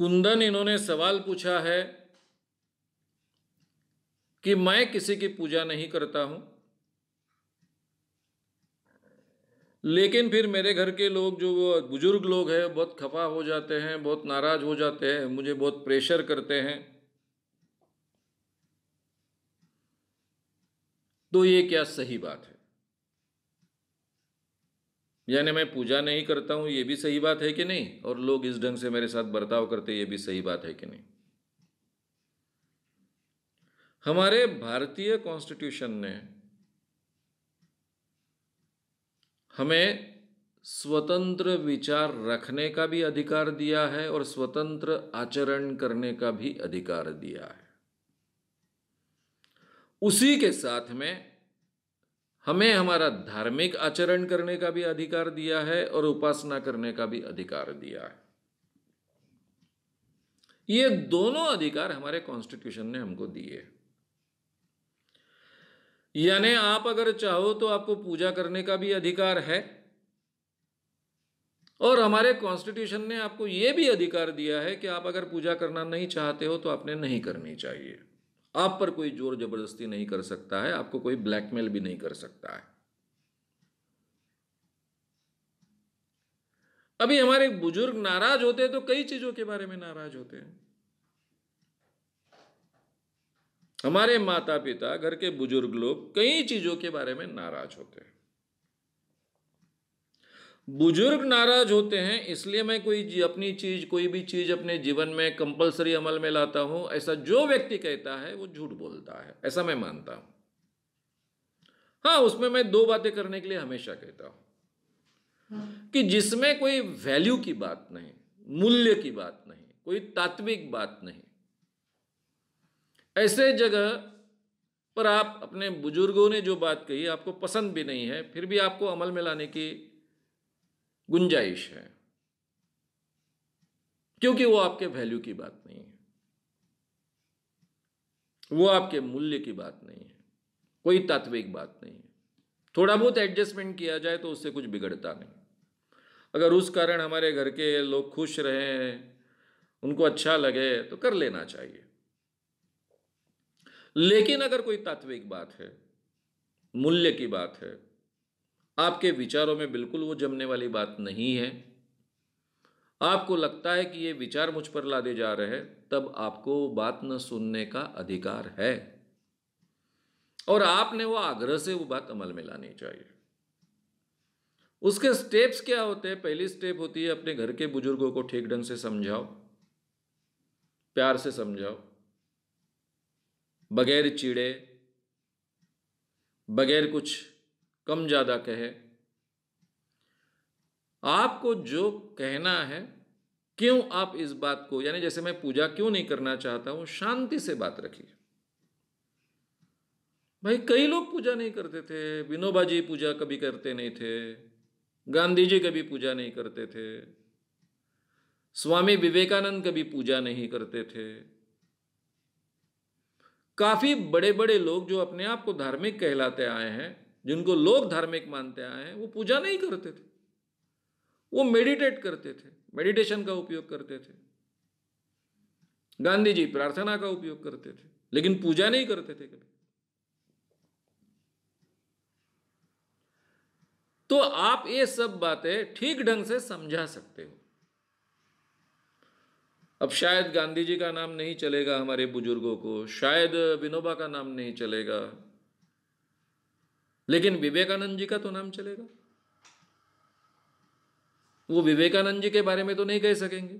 कुंदन इन्होंने सवाल पूछा है कि मैं किसी की पूजा नहीं करता हूं लेकिन फिर मेरे घर के लोग जो बुजुर्ग लोग हैं बहुत खफा हो जाते हैं बहुत नाराज हो जाते हैं मुझे बहुत प्रेशर करते हैं तो ये क्या सही बात है यानी मैं पूजा नहीं करता हूँ ये भी सही बात है कि नहीं और लोग इस ढंग से मेरे साथ बर्ताव करते ये भी सही बात है कि नहीं हमारे भारतीय कॉन्स्टिट्यूशन ने हमें स्वतंत्र विचार रखने का भी अधिकार दिया है और स्वतंत्र आचरण करने का भी अधिकार दिया है उसी के साथ में हमें हमारा धार्मिक आचरण करने का भी अधिकार दिया है और उपासना करने का भी अधिकार दिया है ये दोनों अधिकार हमारे कॉन्स्टिट्यूशन ने हमको दिए यानी आप अगर चाहो तो आपको पूजा करने का भी अधिकार है और हमारे कॉन्स्टिट्यूशन ने आपको यह भी अधिकार दिया है कि आप अगर पूजा करना नहीं चाहते हो तो आपने नहीं करनी चाहिए आप पर कोई जोर जबरदस्ती नहीं कर सकता है आपको कोई ब्लैकमेल भी नहीं कर सकता है अभी हमारे बुजुर्ग नाराज होते हैं तो कई चीजों के बारे में नाराज होते हैं हमारे माता पिता घर के बुजुर्ग लोग कई चीजों के बारे में नाराज होते हैं बुजुर्ग नाराज होते हैं इसलिए मैं कोई अपनी चीज़ कोई भी चीज़ अपने जीवन में कंपलसरी अमल में लाता हूं ऐसा जो व्यक्ति कहता है वो झूठ बोलता है ऐसा मैं मानता हूं हाँ उसमें मैं दो बातें करने के लिए हमेशा कहता हूं कि जिसमें कोई वैल्यू की बात नहीं मूल्य की बात नहीं कोई तात्विक बात नहीं ऐसे जगह पर आप अपने बुजुर्गों ने जो बात कही आपको पसंद भी नहीं है फिर भी आपको अमल में लाने की गुंजाइश है क्योंकि वो आपके वैल्यू की बात नहीं है वो आपके मूल्य की बात नहीं है कोई तात्विक बात नहीं है थोड़ा बहुत एडजस्टमेंट किया जाए तो उससे कुछ बिगड़ता नहीं अगर उस कारण हमारे घर के लोग खुश रहे उनको अच्छा लगे तो कर लेना चाहिए लेकिन अगर कोई तात्विक बात है मूल्य की बात है आपके विचारों में बिल्कुल वो जमने वाली बात नहीं है आपको लगता है कि ये विचार मुझ पर लादे जा रहे हैं तब आपको बात न सुनने का अधिकार है और आपने वो आग्रह से वो बात अमल में लानी चाहिए उसके स्टेप्स क्या होते हैं पहली स्टेप होती है अपने घर के बुजुर्गों को ठीक ढंग से समझाओ प्यार से समझाओ बगैर चिड़े बगैर कुछ कम ज़्यादा कहे आपको जो कहना है क्यों आप इस बात को यानी जैसे मैं पूजा क्यों नहीं करना चाहता हूं शांति से बात रखिए भाई कई लोग पूजा नहीं करते थे विनोबा जी पूजा कभी करते नहीं थे गांधी जी कभी पूजा नहीं करते थे स्वामी विवेकानंद कभी पूजा नहीं करते थे काफी बड़े बड़े लोग जो अपने आप को धार्मिक कहलाते आए हैं जिनको लोग धार्मिक मानते आए हैं वो पूजा नहीं करते थे वो मेडिटेट करते थे मेडिटेशन का उपयोग करते थे गांधी जी प्रार्थना का उपयोग करते थे लेकिन पूजा नहीं करते थे कभी तो आप ये सब बातें ठीक ढंग से समझा सकते हो अब शायद गांधी जी का नाम नहीं चलेगा हमारे बुजुर्गों को शायद विनोबा का नाम नहीं चलेगा लेकिन विवेकानंद जी का तो नाम चलेगा वो विवेकानंद जी के बारे में तो नहीं कह सकेंगे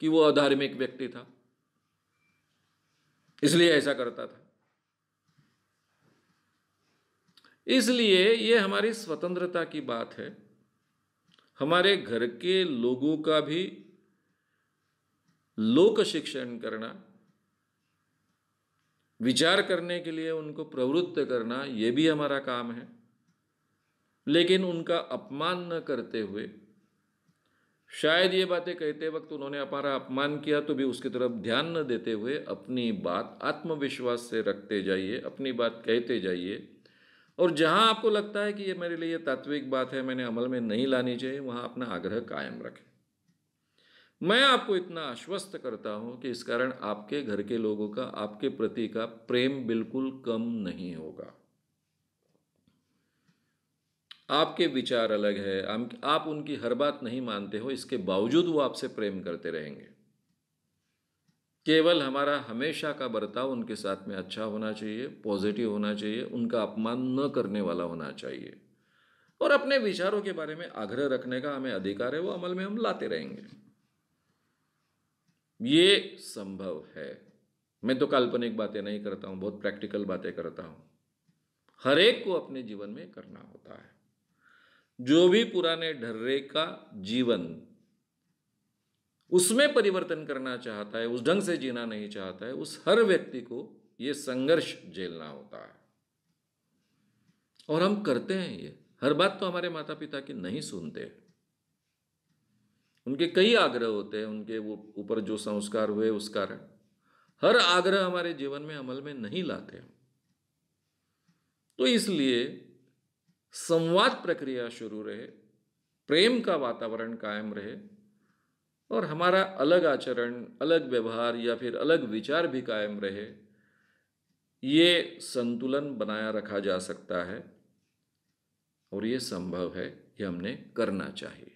कि वो अधार्मिक व्यक्ति था इसलिए ऐसा करता था इसलिए ये हमारी स्वतंत्रता की बात है हमारे घर के लोगों का भी लोक शिक्षण करना विचार करने के लिए उनको प्रवृत्त करना ये भी हमारा काम है लेकिन उनका अपमान न करते हुए शायद ये बातें कहते वक्त उन्होंने अपारा अपमान किया तो भी उसकी तरफ ध्यान न देते हुए अपनी बात आत्मविश्वास से रखते जाइए अपनी बात कहते जाइए और जहाँ आपको लगता है कि ये मेरे लिए तात्विक बात है मैंने अमल में नहीं लानी चाहिए वहाँ अपना आग्रह कायम रखें मैं आपको इतना आश्वस्त करता हूं कि इस कारण आपके घर के लोगों का आपके प्रति का प्रेम बिल्कुल कम नहीं होगा आपके विचार अलग है आप उनकी हर बात नहीं मानते हो इसके बावजूद वो आपसे प्रेम करते रहेंगे केवल हमारा हमेशा का बर्ताव उनके साथ में अच्छा होना चाहिए पॉजिटिव होना चाहिए उनका अपमान न करने वाला होना चाहिए और अपने विचारों के बारे में आग्रह रखने का हमें अधिकार है वो अमल में हम लाते रहेंगे ये संभव है मैं तो काल्पनिक बातें नहीं करता हूं बहुत प्रैक्टिकल बातें करता हूं हर एक को अपने जीवन में करना होता है जो भी पुराने ढर्रे का जीवन उसमें परिवर्तन करना चाहता है उस ढंग से जीना नहीं चाहता है उस हर व्यक्ति को यह संघर्ष झेलना होता है और हम करते हैं ये हर बात तो हमारे माता पिता की नहीं सुनते हैं उनके कई आग्रह होते हैं उनके वो ऊपर जो संस्कार हुए उस कारण हर आग्रह हमारे जीवन में अमल में नहीं लाते हम तो इसलिए संवाद प्रक्रिया शुरू रहे प्रेम का वातावरण कायम रहे और हमारा अलग आचरण अलग व्यवहार या फिर अलग विचार भी कायम रहे ये संतुलन बनाया रखा जा सकता है और ये संभव है ये हमने करना चाहिए